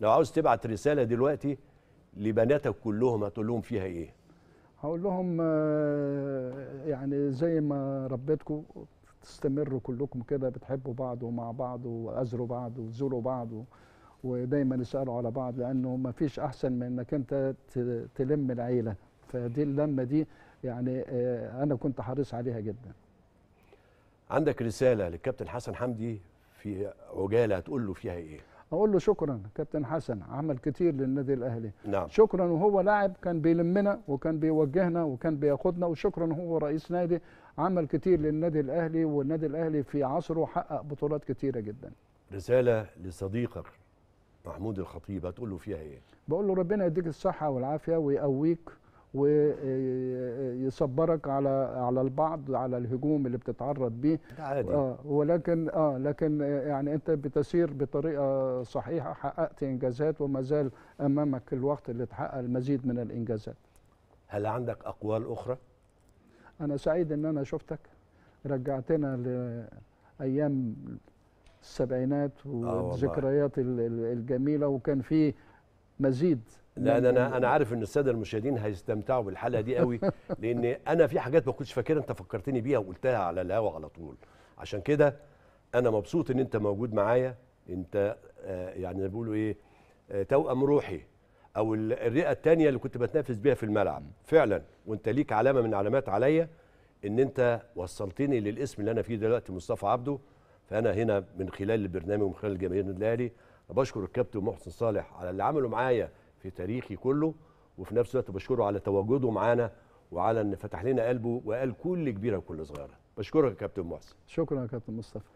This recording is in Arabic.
لو عاوز تبعت رساله دلوقتي لبناتك كلهم هتقول لهم فيها ايه هقول لهم آه، يعني زي ما ربيتكم تستمروا كلكم كده بتحبوا بعض ومع بعض وازروا بعض وزوروا بعض ودايما يسالوا على بعض لانه ما فيش احسن من انك انت تلم العيله فدي اللمه دي يعني آه، انا كنت حريص عليها جدا عندك رساله للكابتن حسن حمدي في عجاله هتقول له فيها ايه اقول له شكرا كابتن حسن عمل كتير للنادي الاهلي نعم. شكرا وهو لاعب كان بيلمنا وكان بيوجهنا وكان بياخدنا وشكرا هو رئيس نادي عمل كتير للنادي الاهلي والنادي الاهلي في عصره حقق بطولات كتيره جدا رساله لصديقك محمود الخطيب هتقول له فيها ايه بقول له ربنا يديك الصحه والعافيه ويقويك ويصبرك على على البعض على الهجوم اللي بتتعرض بيه عادي. آه ولكن اه لكن يعني انت بتسير بطريقه صحيحه حققت انجازات وما زال امامك الوقت اللي تحقق المزيد من الانجازات هل عندك اقوال اخرى انا سعيد ان انا شفتك رجعتنا لايام السبعينات آه والذكريات الجميله وكان في مزيد لا انا انا عارف ان الساده المشاهدين هيستمتعوا بالحلقه دي قوي لان انا في حاجات ما كنتش فاكرها انت فكرتني بيها وقلتها على الهوا على طول عشان كده انا مبسوط ان انت موجود معايا انت آه يعني بيقولوا ايه آه توأم روحي او الرئه الثانيه اللي كنت بتنافس بيها في الملعب فعلا وانت ليك علامه من علامات عليا ان انت وصلتني للاسم اللي انا فيه دلوقتي مصطفى عبده فانا هنا من خلال البرنامج ومن خلال النادي الاهلي بشكر الكابتن محسن صالح على اللي عمله معايا في تاريخي كله وفي نفس الوقت بشكره على تواجده معانا وعلى ان فتح لنا قلبه وقال كل كبيره وكل صغيره بشكرك يا كابتن محسن شكرا يا كابتن مصطفى